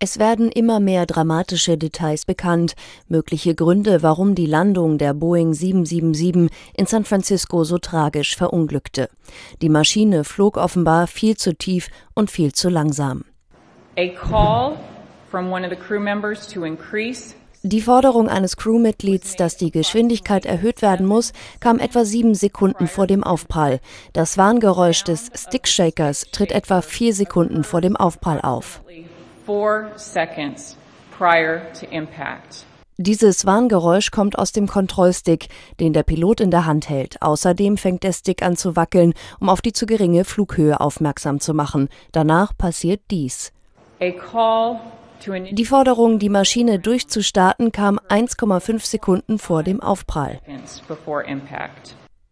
Es werden immer mehr dramatische Details bekannt, mögliche Gründe, warum die Landung der Boeing 777 in San Francisco so tragisch verunglückte. Die Maschine flog offenbar viel zu tief und viel zu langsam. Die Forderung eines Crewmitglieds, dass die Geschwindigkeit erhöht werden muss, kam etwa sieben Sekunden vor dem Aufprall. Das Warngeräusch des Stickshakers tritt etwa vier Sekunden vor dem Aufprall auf four seconds prior to impact. Dieses Warngeräusch kommt aus dem Kontrollstick, den der Pilot in der Hand hält. Außerdem fängt der Stick an zu wackeln, um auf die zu geringe Flughöhe aufmerksam zu machen. Danach passiert dies. Die Forderung, die Maschine durchzustarten, kam 1,5 Sekunden vor dem Aufprall.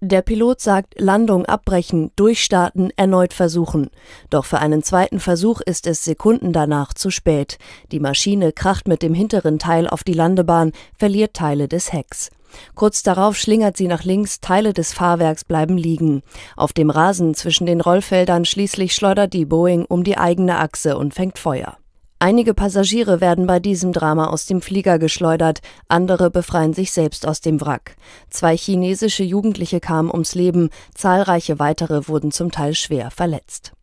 Der Pilot sagt Landung abbrechen, durchstarten, erneut versuchen. Doch für einen zweiten Versuch ist es Sekunden danach zu spät. Die Maschine kracht mit dem hinteren Teil auf die Landebahn, verliert Teile des Hecks. Kurz darauf schlingert sie nach links, Teile des Fahrwerks bleiben liegen. Auf dem Rasen zwischen den Rollfeldern schließlich schleudert die Boeing um die eigene Achse und fängt Feuer. Einige Passagiere werden bei diesem Drama aus dem Flieger geschleudert, andere befreien sich selbst aus dem Wrack. Zwei chinesische Jugendliche kamen ums Leben, zahlreiche weitere wurden zum Teil schwer verletzt.